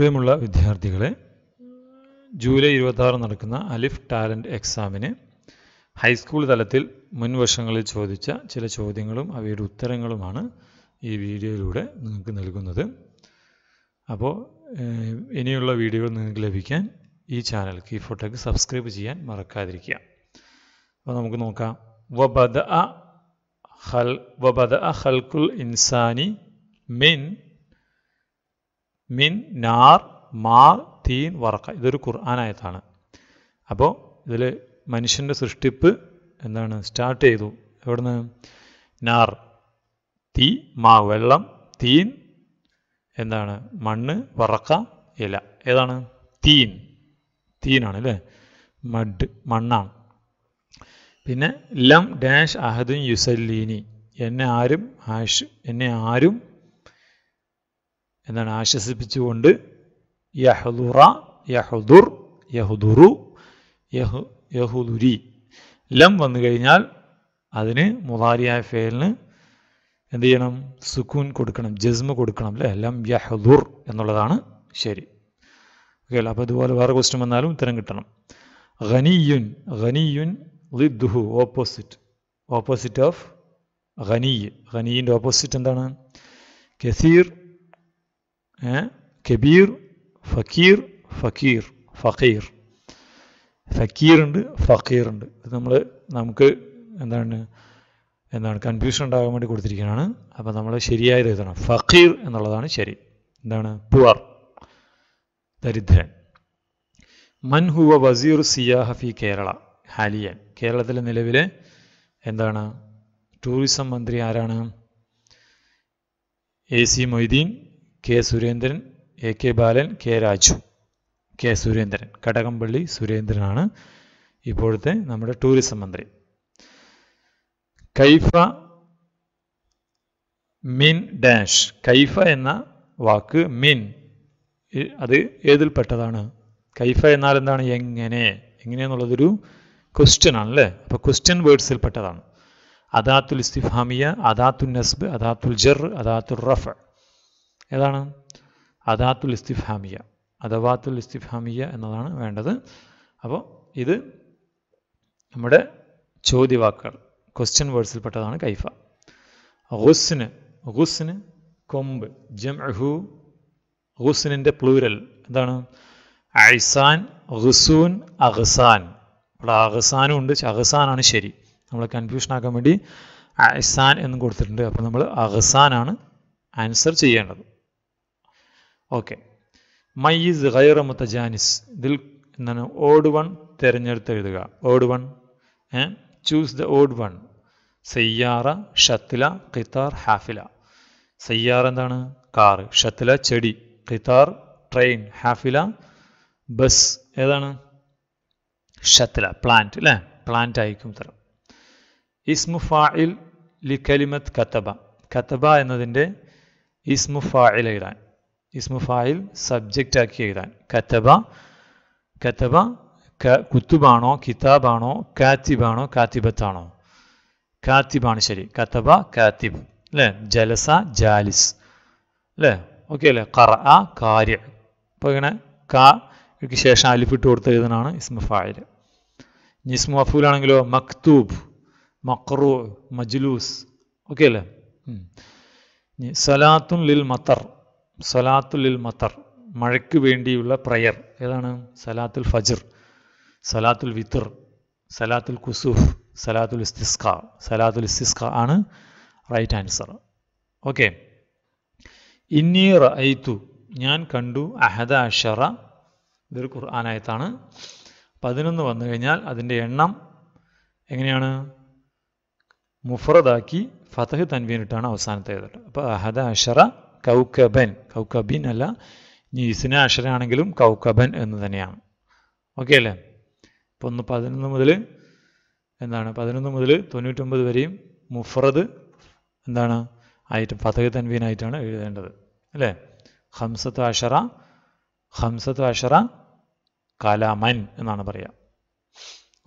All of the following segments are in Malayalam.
പ്രിയമുള്ള വിദ്യാർത്ഥികളെ ജൂലൈ ഇരുപത്തി നടക്കുന്ന അലിഫ് ടാലൻറ്റ് എക്സാമിന് ഹൈസ്കൂൾ തലത്തിൽ മുൻവർഷങ്ങളിൽ ചോദിച്ച ചില ചോദ്യങ്ങളും അവയുടെ ഉത്തരങ്ങളുമാണ് ഈ വീഡിയോയിലൂടെ നിങ്ങൾക്ക് നൽകുന്നത് അപ്പോൾ ഇനിയുള്ള വീഡിയോകൾ നിങ്ങൾക്ക് ലഭിക്കാൻ ഈ ചാനൽ കീ ഫോട്ടോക്ക് സബ്സ്ക്രൈബ് ചെയ്യാൻ മറക്കാതിരിക്കുക അപ്പോൾ നമുക്ക് നോക്കാം വബദ ഹൽ വബദ ഹൽക്കുൽ ഇൻസാനി മിൻ മിൻ നാർ മാ തീൻ വറക്ക ഇതൊരു ഖുർആാനായത്താണ് അപ്പോൾ ഇതിൽ മനുഷ്യൻ്റെ സൃഷ്ടിപ്പ് എന്താണ് സ്റ്റാർട്ട് ചെയ്തു എവിടുന്ന് നാർ തീ മാ വെള്ളം തീൻ എന്താണ് മണ്ണ് വറക്ക ഇല ഏതാണ് തീൻ തീനാണ് അല്ലേ മഡ് മണ്ണാണ് പിന്നെ ലം ഡാഷ് അഹദും യുസല്ലീനി എന്നെ ആരും ആഷ് എന്നെ ആരും എന്നാണ് ആശ്വസിപ്പിച്ചുകൊണ്ട് യഹ്ലുറ യഹുദുർ യഹുദുറു യഹു യഹുദുരി ലം വന്നു കഴിഞ്ഞാൽ അതിന് മുതാരിയായ ഫേലിന് എന്ത് ചെയ്യണം സുക്കൂൻ കൊടുക്കണം ജസ്മ കൊടുക്കണം അല്ലേ ലം യഹുദുർ എന്നുള്ളതാണ് ശരി ഓക്കെ അല്ല അപ്പോൾ ഇതുപോലെ വേറെ ക്വസ്റ്റ്യൻ വന്നാലും ഉത്തരം കിട്ടണം ഖനിയുൻ ഖനിയുൻ ദുഹു ഓപ്പോസിറ്റ് ഓപ്പോസിറ്റ് ഓഫ് ഖനീ ഖനീൻ്റെ ഓപ്പോസിറ്റ് എന്താണ് കസീർ കബീർ ഫക്കീർ ഫക്കീർ ഫക്കീർ ഫക്കീറുണ്ട് ഫക്കീറുണ്ട് ഇത് നമ്മൾ നമുക്ക് എന്താണ് എന്താണ് കൺഫ്യൂഷൻ ഉണ്ടാകാൻ വേണ്ടി കൊടുത്തിരിക്കുകയാണ് അപ്പോൾ നമ്മൾ ശരിയായത് എഴുതണം ഫക്കീർ എന്നുള്ളതാണ് ശരി എന്താണ് പുവർ ദരിദ്രൻ മൻ ഹുവ വസീർ സിയാഹ ഫി കേരള ഹാലിയൻ കേരളത്തിലെ നിലവിലെ എന്താണ് ടൂറിസം മന്ത്രി ആരാണ് A C Moideen K Surendran A K Balan K Raju K Surendran Kadakampally സുരേന്ദ്രനാണ് ഇപ്പോഴത്തെ നമ്മുടെ ടൂറിസം മന്ത്രി കൈഫ മിൻ ഡാഷ് കൈഫ എന്ന വാക്ക് മിൻ അത് ഏതിൽപ്പെട്ടതാണ് കൈഫ എന്നാൽ എന്താണ് എങ്ങനെ എങ്ങനെയെന്നുള്ളതൊരു ക്വസ്റ്റ്യൻ ആണല്ലേ അപ്പോൾ ക്വസ്റ്റ്യൻ വേർഡ്സിൽപ്പെട്ടതാണ് അദാത്തുൽ ഇസ്തിഫാമിയ അദാത്തുൽ നസ്ബ് അദാത്തുൽ ജർ അദാത്തുൽ റഫ് ഏതാണ് അദാത്തുൽ ഇസ്തിഫാമിയ അദവാത്തുൽ ഇസ്തിഫാമിയ എന്നതാണ് വേണ്ടത് അപ്പോൾ ഇത് നമ്മുടെ ചോദ്യവാക്കുകൾ ക്വസ്റ്റ്യൻ വേർഡ്സിൽപ്പെട്ടതാണ് കൈഫ ഹുസ്ന് ഹുസ്ന് കൊമ്പ് അഹു ഹുസ്നിൻ്റെ പ്ലൂരൽ എന്താണ് ഐസാൻ ഹുസൂൻ അഹ്സാൻ ഇവിടെ അഹ്സാനും ഉണ്ട് അഹ്സാനാണ് ശരി നമ്മൾ കൺഫ്യൂഷൻ ആക്കാൻ വേണ്ടി ഐസാൻ എന്നും കൊടുത്തിട്ടുണ്ട് അപ്പോൾ നമ്മൾ അഹ്സാനാണ് ആൻസർ ചെയ്യേണ്ടത് ഓക്കെ മയ്യിസ് ഗൈറ ജാനിസ് ഇതിൽ എന്താണ് ഓഡ് വൺ തിരഞ്ഞെടുത്ത് എഴുതുക odd one choose the odd one സയ്യാറ ഷത്തില ഖിത്താർ ഹാഫില സയ്യാർ എന്താണ് കാർ ഷത്തില ചെടി ഖിത്താർ ട്രെയിൻ ഹാഫില ബസ് ഏതാണ് ഷത്തില പ്ലാന്റ് അല്ലേ പ്ലാന്റ് ആയിരിക്കും തരം ഇസ്മു ഫായിൽ ലി കലിമത്ത് കത്തബ കത്തബ എന്നതിൻ്റെ ഇസ്മു ഫായിൽ എഴുതാൻ ഇസ്മു ഫായിൽ സബ്ജക്റ്റ് ആക്കി എഴുതാൻ കത്തബ കത്തബ കുത്തുബാണോ കിതാബാണോ കാത്തിബാണോ കാത്തിബത്താണോ കാത്തിബാണ് ശരി കത്തബ കാത്തിബ് അല്ലേ ജലസ ജാലിസ് അല്ലേ ഓക്കെ അല്ലേ കറ ആ കാര്യ അപ്പോൾ ഇങ്ങനെ കാക്ക് ശേഷം അലിഫിട്ട് കൊടുത്ത് എഴുതണാണ് ഇസ്മു ഫായിൽ നിസ്മു അഫൂലാണെങ്കിലോ മക്തൂബ് മക്റു മജ്ലൂസ് ഓക്കെ അല്ലേ സലാത്തുൽ ലിൽ മത്തർ സലാത്തുലിൽ മത്തർ മഴയ്ക്ക് വേണ്ടിയുള്ള പ്രയർ ഏതാണ് സലാത്തുൽ ഫജർ സലാത്തുൽ വിത്തർ സലാത്തുൽ കുസുഫ് സലാത്തുൽ ഇസ്തിസ്ക സലാത്തുൽ ഇസ്തിസ്ക ആണ് റൈറ്റ് ആൻസർ ഓക്കെ ഇന്നി റൈത്തു ഞാൻ കണ്ടു അഹദ അഷറ ഇതൊരു ഖുർആാനായത്താണ് പതിനൊന്ന് വന്നു കഴിഞ്ഞാൽ അതിൻ്റെ എണ്ണം എങ്ങനെയാണ് മുഫറദാക്കി ഫതഹ് തൻവീനിട്ടാണ് അവസാനത്തെ അപ്പോൾ അഹദ അഷറ കൗക്കബൻ കൗക്കബിൻ അല്ല ഇനി അക്ഷരാണെങ്കിലും കൗക്കബൻ എന്ന് തന്നെയാണ് ഓക്കെ അല്ലേ അപ്പോൾ ഒന്ന് പതിനൊന്ന് മുതൽ എന്താണ് പതിനൊന്ന് മുതൽ തൊണ്ണൂറ്റൊമ്പത് വരെയും മുഫറദ് എന്താണ് ആയിട്ട് ഫതക തൻവീനായിട്ടാണ് എഴുതേണ്ടത് അല്ലേ ഹംസത്ത് അഷറ ഹംസത്ത് അഷറ കലാമൻ എന്നാണ് പറയുക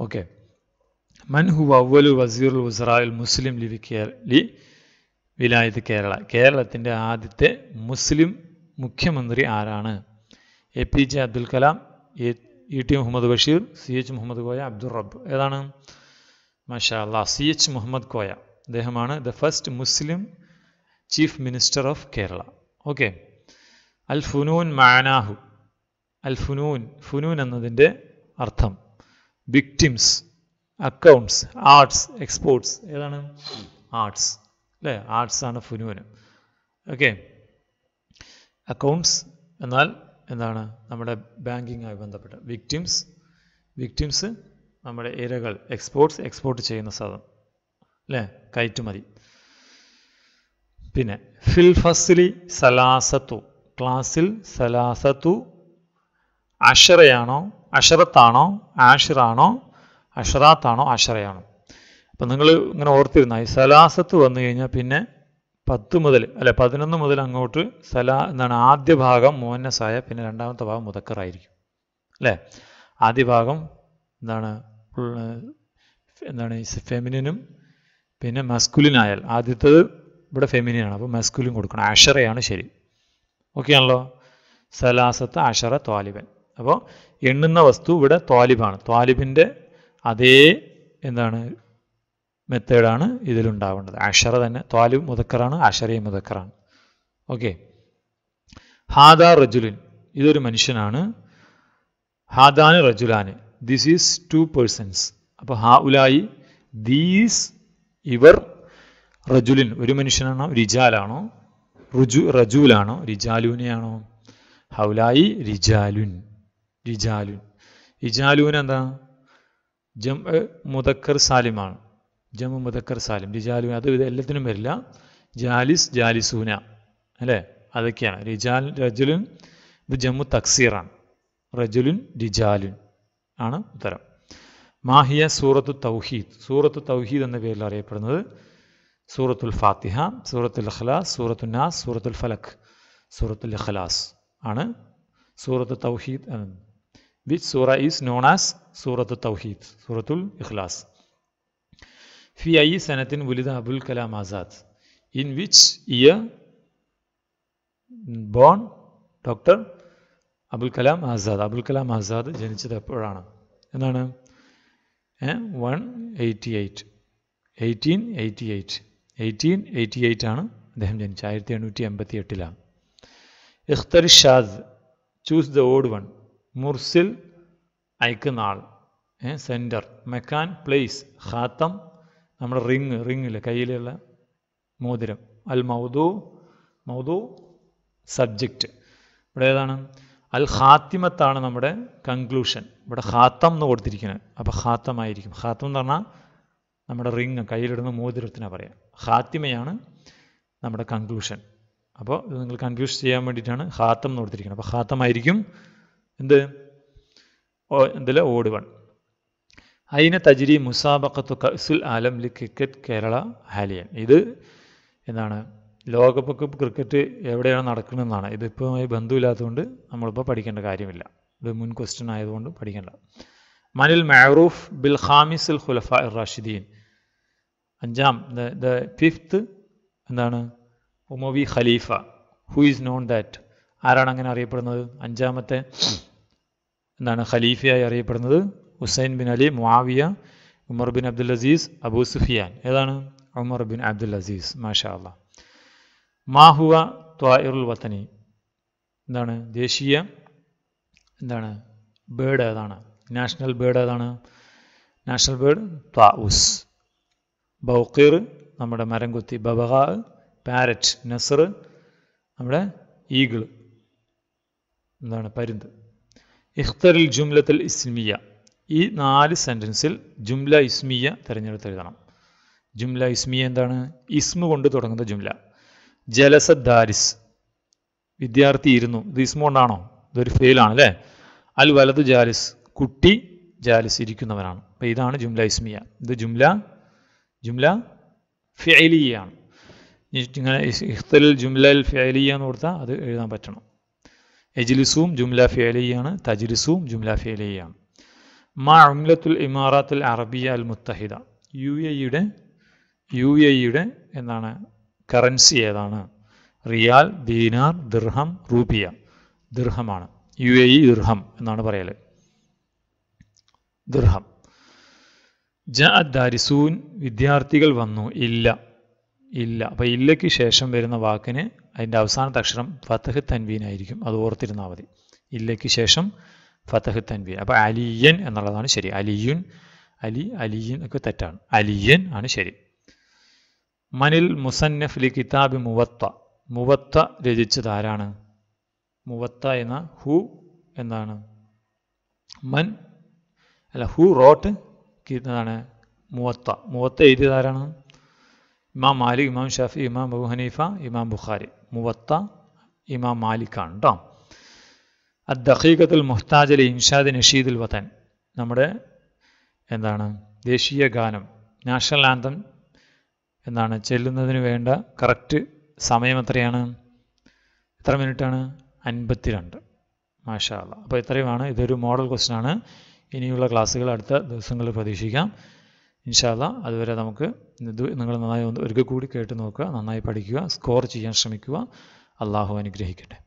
ഓക്കെ മൻ ഹു അവലു വസീറുൽ ഉസറായിൽ മുസ്ലിം ലി വിലായത്ത് കേരള കേരളത്തിൻ്റെ ആദ്യത്തെ മുസ്ലിം മുഖ്യമന്ത്രി ആരാണ് A P J Abdul Kalam E T Muhammad Basheer C H Muhammad Koya Abdul Rabb ഏതാണ് മഷാ സി എച്ച് മുഹമ്മദ് കോയ അദ്ദേഹമാണ് the first Muslim chief minister of Kerala okay അൽ ഫുനൂൻ മാനാഹു അൽ ഫുനൂൻ ഫുനൂൻ എന്നതിൻ്റെ അർത്ഥം വിക്ടിംസ് അക്കൗണ്ട്സ് ആർട്സ് എക്സ്പോർട്സ് ഏതാണ് ആർട്സ് അല്ലേ ആർട്സാണ് ഫുനൂന് ഓക്കെ അക്കൗണ്ട്സ് എന്നാൽ എന്താണ് നമ്മുടെ ബാങ്കിങ്ങായി ബന്ധപ്പെട്ട് വിക്ടിംസ് വിക്ടിംസ് നമ്മുടെ ഇരകൾ എക്സ്പോർട്ട്സ് എക്സ്പോർട്ട് ചെയ്യുന്ന സാധനം അല്ലേ കയറ്റുമതി പിന്നെ ഫിൽ ഫസ്ലി സലാസത്തു ക്ലാസ്സിൽ സലാസത്തു അഷറയാണോ അഷറത്താണോ ആഷിറാണോ അഷറാത്താണോ അഷറയാണോ അപ്പം നിങ്ങൾ ഇങ്ങനെ ഓർത്തിരുന്ന ഈ സലാസത്ത് വന്നു കഴിഞ്ഞാൽ പിന്നെ പത്ത് മുതൽ അല്ലെ പതിനൊന്ന് മുതൽ അങ്ങോട്ട് സലാ എന്താണ് ആദ്യ ഭാഗം മോന്നസായ പിന്നെ രണ്ടാമത്തെ ഭാഗം മുതക്കറായിരിക്കും അല്ലേ ആദ്യ ഭാഗം എന്താണ് എന്താണ് ഫെമിനിനും പിന്നെ മസ്കുലിനായാൽ ആദ്യത്തത് ഇവിടെ ഫെമിനിയാണ് അപ്പോൾ മസ്കുലിൻ കൊടുക്കണം അഷറയാണ് ശരി ഓക്കെ ആണല്ലോ സലാസത്ത് അഷറ ത്വാലിബൻ അപ്പോൾ എണ്ണുന്ന വസ്തു ഇവിടെ ത്വാലിബാണ് ത്വാലിബിൻ്റെ അതേ എന്താണ് മെത്തേഡാണ് ഇതിലുണ്ടാവേണ്ടത് അഷറ തന്നെ ത്വാലു മുതക്കറാണ് അഷറയും മുതക്കറാണ് ഓക്കെ ഹാദ റജുലിൻ ഇതൊരു മനുഷ്യനാണ് ഹാദാന് റജുലാന് ദിസ് ഈസ് ടു പേഴ്സൺസ് അപ്പോൾ ഹാ ഉലായി ദീസ് ഇവർ റജുലിൻ ഒരു മനുഷ്യനാണോ റിജാലാണോ റുജു റജുലാണോ റിജാലൂനെയാണോ ഹൗലായി റിജാലുൻ റിജാലുൻ റിജാലൂൻ എന്താ ജം മുതക്കർ സാലിമാണ് ജമു മുതക്കർ സാലിം റിജാലു അത് ഇത് എല്ലാത്തിനും വരില്ല ജാലിസ് ജാലിസൂന അല്ലേ അതൊക്കെയാണ് റിജാൽ റജുലുൻ ഇത് ജമ്മു തക്സീറാണ് റജുലുൻ റിജാലുൻ ആണ് ഉത്തരം മാഹിയ സൂറത്തു തൗഹീദ് സൂറത്തു തൗഹീദ് എന്ന പേരിൽ അറിയപ്പെടുന്നത് സൂറത്തുൽ ഫാത്തിഹ സൂറത്തുൽ ഖലാസ് സൂറത്തുൽ നാസ് സൂറത്തുൽ ഫലഖ് സൂറത്തുൽ ഖലാസ് ആണ് സൂറത്ത് തൗഹീദ് വിച്ച് സൂറ ഈസ് നോൺ ആസ് സൂറത്ത് തൗഹീദ് സൂറത്തുൽ ഇഖ്ലാസ് في أي سنة ولد أبو الكلام آزاد in which year born doctor Abul Kalam Azad Abul Kalam Azad ജനിച്ചത് എപ്പോഴാണ് എന്നാണ് one eighty eight eighteen eighty eight eighteen eighty eight ആണ് അദ്ദേഹം ജനിച്ചത് ആയിരത്തി എണ്ണൂറ്റി എൺപത്തി എട്ടിലാണ് ഇഖ്തർ ഷാദ് ചൂസ് ദ ഓഡ് വൺ മുർസിൽ അയക്കുന്ന സെൻറ്റർ മെക്കാൻ പ്ലേസ് ഖാത്തം നമ്മുടെ റിങ് റിങ്ങിൽ കയ്യിലുള്ള മോതിരം അൽ മൗദു മൗദു സബ്ജക്റ്റ് ഇവിടെ ഏതാണ് അൽ ഹാത്തിമത്താണ് നമ്മുടെ കൺക്ലൂഷൻ ഇവിടെ ഹാത്തം എന്ന് കൊടുത്തിരിക്കുന്നത് അപ്പോൾ ഹാത്തമായിരിക്കും ഹാത്തം എന്ന് പറഞ്ഞാൽ നമ്മുടെ റിങ് കയ്യിലിടുന്ന മോതിരത്തിനാണ് പറയാം ഹാത്തിമയാണ് നമ്മുടെ കൺക്ലൂഷൻ അപ്പോൾ ഇത് നിങ്ങൾ കൺഫ്യൂസ് ചെയ്യാൻ വേണ്ടിയിട്ടാണ് ഹാത്തം എന്ന് കൊടുത്തിരിക്കുന്നത് അപ്പോൾ ഹാത്തമായിരിക്കും എന്ത് ഇതിൽ ഓടുവാൻ വൺ അയിന തജിരി മുസാബക്കത്തു കസുൽ ആലം ലി ക്രിക്കറ്റ് കേരള ഹാലിയൻ ഇത് എന്താണ് ലോകകപ്പ് ക്രിക്കറ്റ് എവിടെയാണ് നടക്കുന്നതെന്നാണ് ഇതിപ്പോഴുമായി ബന്ധമില്ലാത്തതുകൊണ്ട് നമ്മളിപ്പോൾ പഠിക്കേണ്ട കാര്യമില്ല ഇത് മുൻ ക്വസ്റ്റ്യൻ ആയതുകൊണ്ട് പഠിക്കേണ്ട മനിൽ മഅറൂഫ് ബിൽ ഹാമിസ് ഉൽ ഖുലഫ റാഷിദീൻ അഞ്ചാം ദ ഫിഫ്ത്ത് എന്താണ് ഉമവി ഖലീഫ ഹു ഈസ് നോൺ ദാറ്റ് ആരാണ് അങ്ങനെ അറിയപ്പെടുന്നത് അഞ്ചാമത്തെ എന്താണ് ഖലീഫയായി അറിയപ്പെടുന്നത് حسين بن علي معاوية عمر بن عبد العزيز أبو سفيان إذن عمر بن عبد العزيز ما شاء الله ما هو ത്വായിറുൽ വത്തനി എന്താണ് ദേശീയ എന്താണ് ബേർഡ് ഏതാണ് നാഷണൽ ബേർഡ് ഏതാണ് നാഷണൽ ബേർഡ് ത്വാഉസ് ബൗക്കീർ നമ്മുടെ മരം കുത്തി ബബഹ പാരറ്റ് നസർ നമ്മുടെ ഈഗിൾ എന്താണ് പരുന്ത് ഇഖ്തറിൽ ജുംലത്തിൽ ഇസ്മിയ ഈ നാല് സെൻറ്റൻസിൽ ജുംല ഇസ്മിയ തിരഞ്ഞെടുത്ത് എഴുതണം ജുംല ഇസ്മിയ എന്താണ് ഇസ്മ കൊണ്ട് തുടങ്ങുന്ന ജുംല ജലസദ്ദാരിസ് വിദ്യാർത്ഥി ഇരുന്നു ഇത് ഇസ്മ കൊണ്ടാണോ ഇതൊരു ഫെയിലാണ് അല്ലേ അൽ വലത് ജാലിസ് കുട്ടി ജാലിസ് ഇരിക്കുന്നവനാണ് അപ്പോൾ ഇതാണ് ജുംല ഇസ്മിയ ഇത് ജുംല ജുംല ഫെയിലിയാണ് ഇങ്ങനെ ഇഖ്തൽ ജുംലൽ ഫെയിലിയ എന്ന് കൊടുത്താൽ അത് എഴുതാൻ പറ്റണം എജിലിസും ജുംല ഫെയിലിയാണ് തജിലിസും ജുംല ഫെയിലിയാണ് മാ ഇമാറാത്തുൽ അറബിയ അൽ മുത്തഹിദ യു എയുടെ യു എയുടെ എന്താണ് കറൻസി ഏതാണ് റിയാൽ ദീനാർ ദിർഹം റൂപിയ ദിർഹമാണ് യു എ ഇ ദിർഹം എന്നാണ് പറയൽ ദിർഹം ജ അദ്ദാരിസൂൻ വിദ്യാർത്ഥികൾ വന്നു ഇല്ല ഇല്ല അപ്പോൾ ഇല്ലയ്ക്ക് ശേഷം വരുന്ന വാക്കിന് അതിൻ്റെ അവസാനത്തെ അക്ഷരം ഫത്തഹ് തൻവീനായിരിക്കും അത് ഓർത്തിരുന്നാൽ മതി ഇല്ലയ്ക്ക് ശേഷം ഫതഹ് തൻവീൻ അപ്പോൾ അലിയൻ എന്നുള്ളതാണ് ശരി അലിയുൻ അലി അലിയൻ ഒക്കെ തെറ്റാണ് അലിയൻ ആണ് ശരി മനിൽ മുസന്നഫ് ലി കിതാബ് മുവത്ത മുവത്ത രചിച്ചത് ആരാണ് മുവത്ത എന്ന ഹു എന്താണ് മൻ അല്ല ഹു റോട്ട് എന്താണ് മുവത്ത മുവത്ത എഴുതിയത് ആരാണ് ഇമാം മാലിക് ഇമാം ഷാഫി ഇമാം ബഹു ഹനീഫ ഇമാം ബുഖാരി മുവത്ത ഇമാം മാലിക്കാണ് കേട്ടോ അദ്ദഖീഖത്തുൽ മുഹ്താജ് അലി ഇൻഷാദ് നഷീദുൽ വതൻ നമ്മുടെ എന്താണ് ദേശീയ ഗാനം നാഷണൽ ആന്തം എന്താണ് ചെല്ലുന്നതിന് വേണ്ട കറക്റ്റ് സമയം എത്രയാണ് എത്ര മിനിറ്റാണ് അൻപത്തിരണ്ട് മാഷാല്ല അപ്പോൾ ഇത്രയുമാണ് ഇതൊരു മോഡൽ ക്വസ്റ്റ്യൻ ആണ് ഇനിയുള്ള ക്ലാസ്സുകൾ അടുത്ത ദിവസങ്ങളിൽ പ്രതീക്ഷിക്കാം ഇൻഷാല്ല അതുവരെ നമുക്ക് നിങ്ങൾ നന്നായി ഒരിക്കൽ കൂടി കേട്ട് നോക്കുക നന്നായി പഠിക്കുക സ്കോർ ചെയ്യാൻ ശ്രമിക്കുക അള്ളാഹു അനുഗ്രഹിക്കട്ടെ